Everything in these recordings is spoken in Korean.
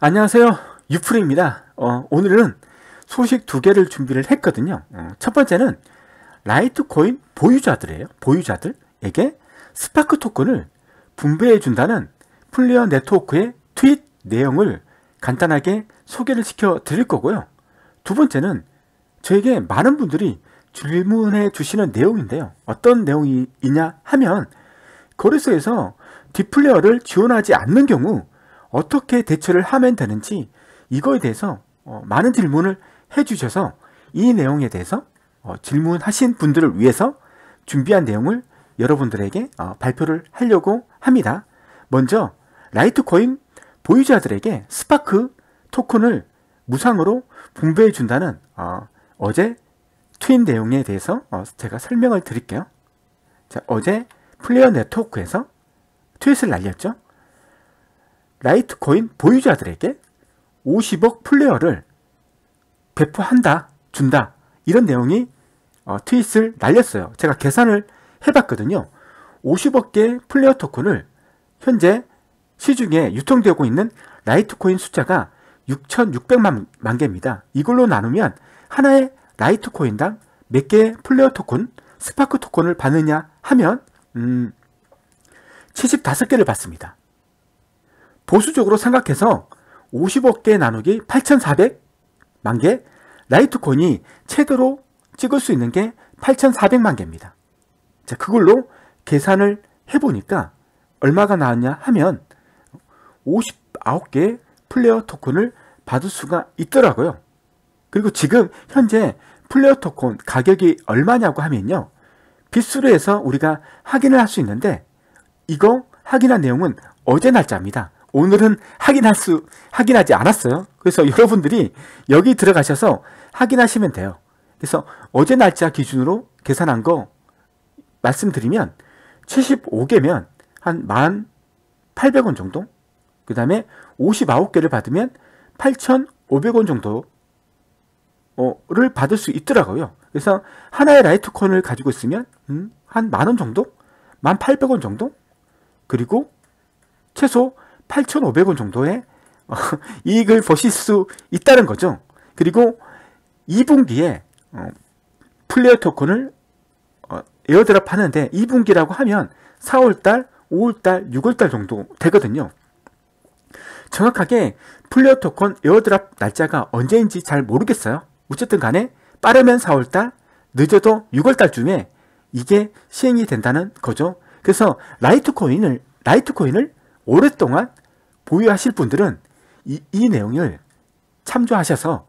안녕하세요. 유프리입니다. 어, 오늘은 소식 두 개를 준비를 했거든요. 어, 첫 번째는 라이트코인 보유자들이에요. 보유자들에게 스파크 토큰을 분배해준다는 플리어 네트워크의 트윗 내용을 간단하게 소개를 시켜 드릴 거고요. 두 번째는 저에게 많은 분들이 질문해 주시는 내용인데요. 어떤 내용이냐 하면 거래소에서 디플레어를 지원하지 않는 경우 어떻게 대처를 하면 되는지 이거에 대해서 어, 많은 질문을 해주셔서 이 내용에 대해서 어, 질문하신 분들을 위해서 준비한 내용을 여러분들에게 어, 발표를 하려고 합니다. 먼저 라이트코인 보유자들에게 스파크 토큰을 무상으로 분배해 준다는 어, 제 트윈 내용에 대해서 제가 설명을 드릴게요. 자, 어제 플레이어 네트워크에서 트윗을 날렸죠. 라이트코인 보유자들에게 50억 플레어를 배포한다, 준다 이런 내용이 어, 트윗을 날렸어요. 제가 계산을 해봤거든요. 50억 개 플레어 토큰을 현재 시중에 유통되고 있는 라이트코인 숫자가 6,600만 만 개입니다. 이걸로 나누면 하나의 라이트코인당 몇 개의 플레어 토큰, 스파크 토큰을 받느냐 하면 음, 75개를 받습니다. 보수적으로 생각해서 50억 개 나누기 8,400만 개 라이트콘이 최대로 찍을 수 있는 게 8,400만 개입니다. 자, 그걸로 계산을 해보니까 얼마가 나왔냐 하면 59개의 플레어 토큰을 받을 수가 있더라고요. 그리고 지금 현재 플레어 토큰 가격이 얼마냐고 하면요. 빗수로 해서 우리가 확인을 할 수 있는데 이거 확인한 내용은 어제 날짜입니다. 오늘은 확인할 수, 확인하지 않았어요. 그래서 여러분들이 여기 들어가셔서 확인하시면 돼요. 그래서 어제 날짜 기준으로 계산한 거 말씀드리면 75개면 한 1,800원 정도? 그 다음에 59개를 받으면 8,500원 정도를 어, 받을 수 있더라고요. 그래서 하나의 라이트콘을 가지고 있으면 음, 한만원 정도? 1,800원 정도? 그리고 최소 8,500원 정도의 어, 이익을 보실 수 있다는 거죠. 그리고 2분기에 어, 플레이어 토큰을 어, 에어드랍 하는데 2분기라고 하면 4월달, 5월달, 6월달 정도 되거든요. 정확하게 플레이어 토큰 에어드랍 날짜가 언제인지 잘 모르겠어요. 어쨌든 간에 빠르면 4월달, 늦어도 6월달쯤에 이게 시행이 된다는 거죠. 그래서 라이트 코인을 라이트 코인을 오랫동안 보유하실 분들은 이, 이 내용을 참조하셔서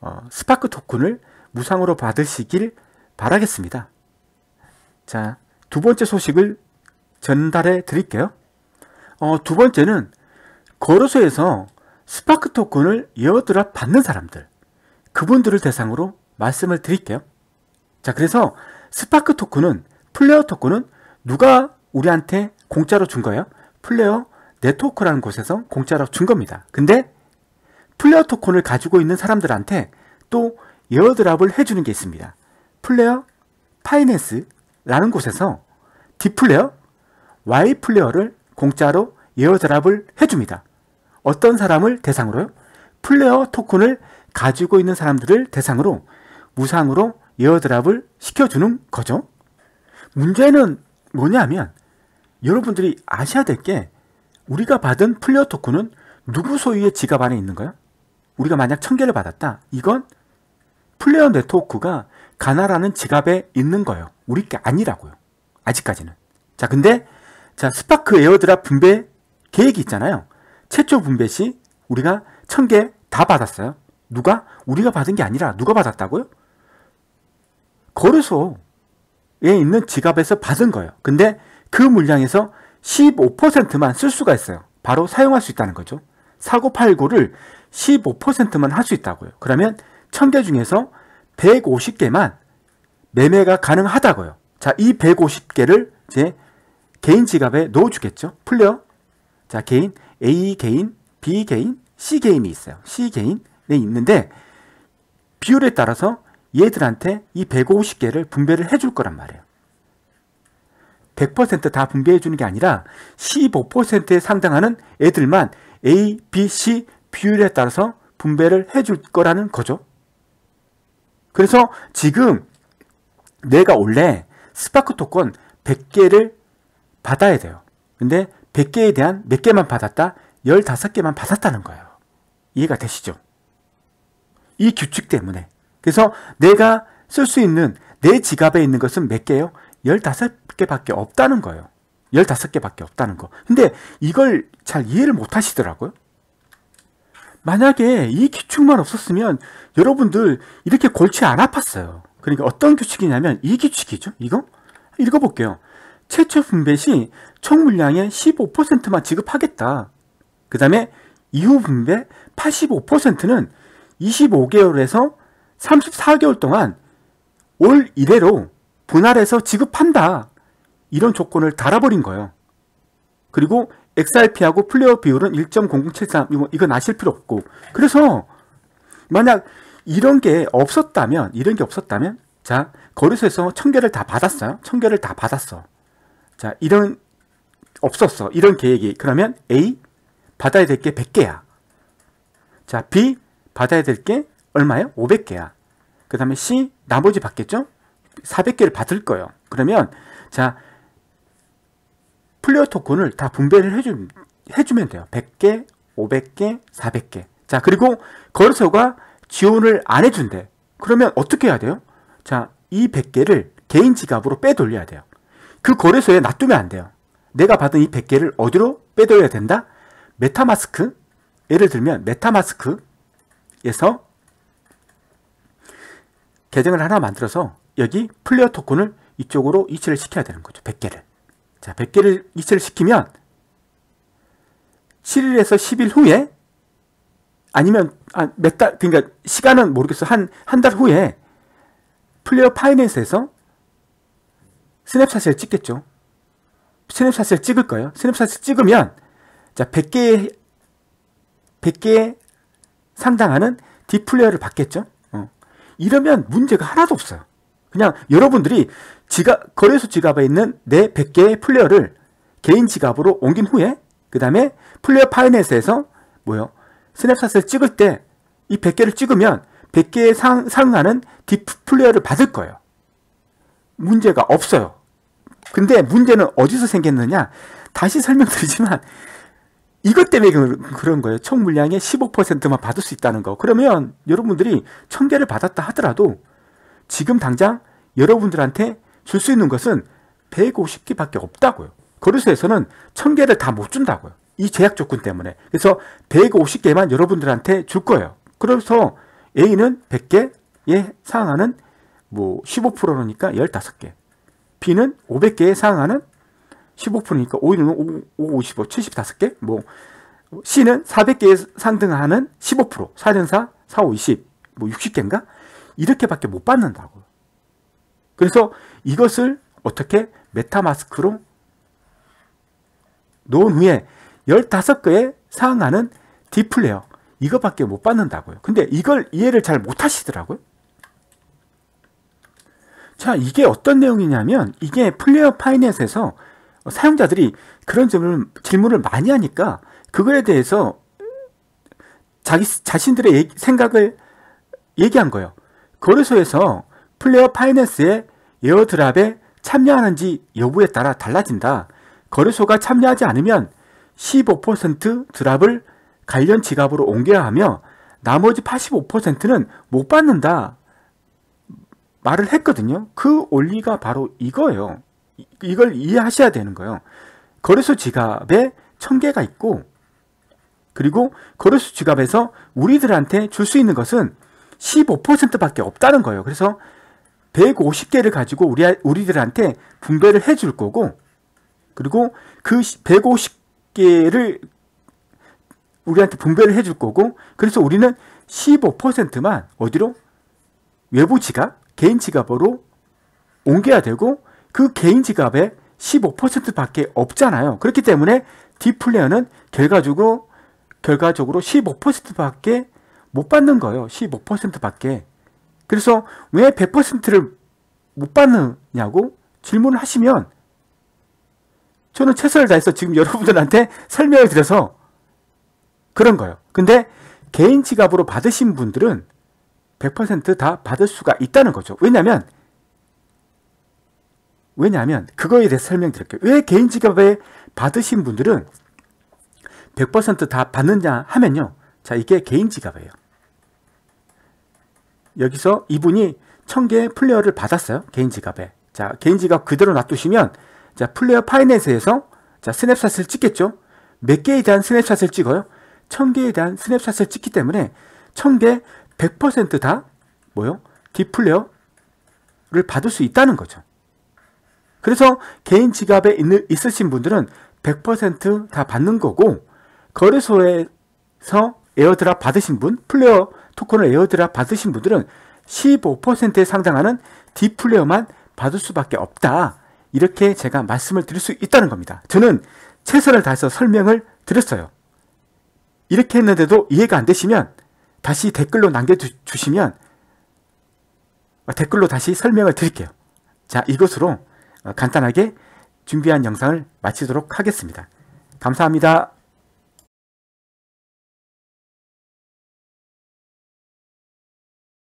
어, 스파크 토큰을 무상으로 받으시길 바라겠습니다. 자, 두 번째 소식을 전달해 드릴게요. 어, 두 번째는 거래소에서 스파크 토큰을 여드랍 받는 사람들, 그분들을 대상으로 말씀을 드릴게요. 자, 그래서 스파크 토큰은, 플레어 토큰은 누가 우리한테 공짜로 준 거예요? 플레어 네트워크라는 곳에서 공짜로 준 겁니다. 근데 플레어 토큰을 가지고 있는 사람들한테 또 에어드랍을 해주는 게 있습니다. 플레어 파이낸스라는 곳에서 D플레어, 와이플레어를 공짜로 에어드랍을 해줍니다. 어떤 사람을 대상으로요? 플레어 토큰을 가지고 있는 사람들을 대상으로 무상으로 에어드랍을 시켜주는 거죠. 문제는 뭐냐면 여러분들이 아셔야 될게 우리가 받은 플레어 토큰은 누구 소유의 지갑 안에 있는가요? 우리가 만약 천개를 받았다. 이건 플레어 네트워크가 가나라는 지갑에 있는 거예요. 우리 게 아니라고요. 아직까지는. 자, 근데 자, 스파크 에어드랍 분배 계획이 있잖아요. 최초 분배 시 우리가 천 개 다 받았어요. 누가? 우리가 받은 게 아니라 누가 받았다고요? 거래소에 있는 지갑에서 받은 거예요. 근데 그 물량에서 15%만 쓸 수가 있어요. 바로 사용할 수 있다는 거죠. 사고 팔고를 15%만 할 수 있다고요. 그러면 1000개 중에서 150개만 매매가 가능하다고요. 자, 이 150개를 제 개인 지갑에 넣어주겠죠. 풀려. 자, 개인 A 개인, B 개인, C 개인이 있어요. C 개인에 있는데 비율에 따라서 얘들한테 이 150개를 분배를 해줄 거란 말이에요. 100%다 분배해 주는 게 아니라 15%에 상당하는 애들만 A, B, C 비율에 따라서 분배를 해 줄 거라는 거죠. 그래서 지금 내가 원래 스파크 토큰 100개를 받아야 돼요. 근데 100개에 대한 몇 개만 받았다? 15개만 받았다는 거예요. 이해가 되시죠? 이 규칙 때문에. 그래서 내가 쓸 수 있는 내 지갑에 있는 것은 몇 개요? 예15 15개밖에 없다는 거예요. 15개밖에 없다는 거. 근데 이걸 잘 이해를 못 하시더라고요. 만약에 이 규칙만 없었으면 여러분들 이렇게 골치 안 아팠어요. 그러니까 어떤 규칙이냐면 이 규칙이죠. 이거 읽어볼게요. 최초 분배 시 총 물량의 15%만 지급하겠다. 그 다음에 이후 분배 85%는 25개월에서 34개월 동안 올 이래로 분할해서 지급한다. 이런 조건을 달아버린 거예요. 그리고 XRP하고 플레어 비율은 1.0073 이건, 아실 필요 없고 그래서 만약 이런 게 없었다면 이런 게 없었다면 자 거래소에서 천 개를 다 받았어요 천 개를 다 받았어 자 이런 없었어 이런 계획이 그러면 A 받아야 될 게 100개야 자 B 받아야 될 게 얼마예요? 500개야 그 다음에 C 나머지 받겠죠? 400개를 받을 거예요 그러면 자 플레이어 토큰을 다 분배를 해주, 해주면 돼요. 100개, 500개, 400개. 자, 그리고 거래소가 지원을 안 해준대. 그러면 어떻게 해야 돼요? 자, 이 100개를 개인 지갑으로 빼돌려야 돼요. 그 거래소에 놔두면 안 돼요. 내가 받은 이 100개를 어디로 빼돌려야 된다? 메타마스크, 예를 들면 메타마스크에서 계정을 하나 만들어서 여기 플레이어 토큰을 이쪽으로 이체를 시켜야 되는 거죠. 100개를. 자, 100개를 이체를 시키면 7일에서 10일 후에 아니면 아, 몇 달, 그러니까 시간은 모르겠어. 한, 한 달 후에 플레이어 파이낸스에서 스냅샷을 찍겠죠. 스냅샷을 찍을 거예요. 스냅샷을 찍으면 자, 1 0 0개 100개에 상당하는 디플레이어를 받겠죠. 어. 이러면 문제가 하나도 없어요. 그냥 여러분들이 지갑, 거래소 지갑에 있는 내 100개의 플레이어를 개인 지갑으로 옮긴 후에 그 다음에 플레이어 파이낸스에서 뭐요? 스냅샷을 찍을 때 이 100개를 찍으면 100개에 상, 상하는 디프 플레이어를 받을 거예요. 문제가 없어요. 근데 문제는 어디서 생겼느냐? 다시 설명드리지만 이것 때문에 그런 거예요. 총 물량의 15%만 받을 수 있다는 거. 그러면 여러분들이 1000개를 받았다 하더라도 지금 당장 여러분들한테 줄 수 있는 것은 150개밖에 없다고요. 거래소에서는 1000개를 다 못 준다고요. 이 제약 조건 때문에. 그래서 150개만 여러분들한테 줄 거예요. 그래서 A는 100개에 예, 상응하는 뭐 15%니까 15개. B는 500개에 상응하는 15%니까 5, 5, 55, 75개? 뭐 C는 400개에 상등하는 15%, 4, 4, 4, 5, 20, 뭐 60개인가? 이렇게밖에 못 받는다고요. 그래서 이것을 어떻게 메타마스크로 놓은 후에 15개의 상응하는 디플레어 이것밖에 못 받는다고요. 근데 이걸 이해를 잘 못하시더라고요. 자 이게 어떤 내용이냐면 이게 플레이어 파이넷에서 사용자들이 그런 질문을, 질문을 많이 하니까 그거에 대해서 자기 자신들의 얘기, 생각을 얘기한 거예요. 거래소에서 플레어 파이낸스의 에어드랍에 참여하는지 여부에 따라 달라진다. 거래소가 참여하지 않으면 15% 드랍을 관련 지갑으로 옮겨야 하며 나머지 85%는 못 받는다. 말을 했거든요. 그 원리가 바로 이거예요. 이걸 이해하셔야 되는 거예요. 거래소 지갑에 천개가 있고 그리고 거래소 지갑에서 우리들한테 줄 수 있는 것은 15%밖에 없다는 거예요. 그래서 150개를 가지고 우리 우리들한테 분배를 해줄 거고 그리고 그 150개를 우리한테 분배를 해줄 거고 그래서 우리는 15%만 어디로 외부 지갑, 개인 지갑으로 옮겨야 되고 그 개인 지갑에 15%밖에 없잖아요. 그렇기 때문에 디플레어는 결과적으로 결과적으로 15%밖에 못 받는 거예요. 15%밖에. 그래서 왜 100%를 못 받느냐고 질문을 하시면 저는 최선을 다해서 지금 여러분들한테 설명을 드려서 그런 거예요. 근데 개인 지갑으로 받으신 분들은 100%다 받을 수가 있다는 거죠. 왜냐면 왜냐하면 그거에 대해 서 설명드릴게요. 왜 개인 지갑에 받으신 분들은 100%다 받느냐 하면요. 자, 이게 개인 지갑이에요. 여기서 이분이 1000개의 플레어를 받았어요. 개인 지갑에. 자, 개인 지갑 그대로 놔두시면 자, 플레어 파이낸스에서 자, 스냅샷을 찍겠죠. 몇 개에 대한 스냅샷을 찍어요? 1000개에 대한 스냅샷을 찍기 때문에 1000개 100%다 뭐요? 디플레어를 받을 수 있다는 거죠. 그래서 개인 지갑에 있는, 있으신 분들은 100%다 받는 거고 거래소에서 에어드랍 받으신 분, 플레어 토큰을 에어드랍 받으신 분들은 15%에 상당하는 디 플레어만 받을 수밖에 없다. 이렇게 제가 말씀을 드릴 수 있다는 겁니다. 저는 최선을 다해서 설명을 드렸어요. 이렇게 했는데도 이해가 안 되시면 다시 댓글로 남겨주시면 댓글로 다시 설명을 드릴게요. 자, 이것으로 간단하게 준비한 영상을 마치도록 하겠습니다. 감사합니다.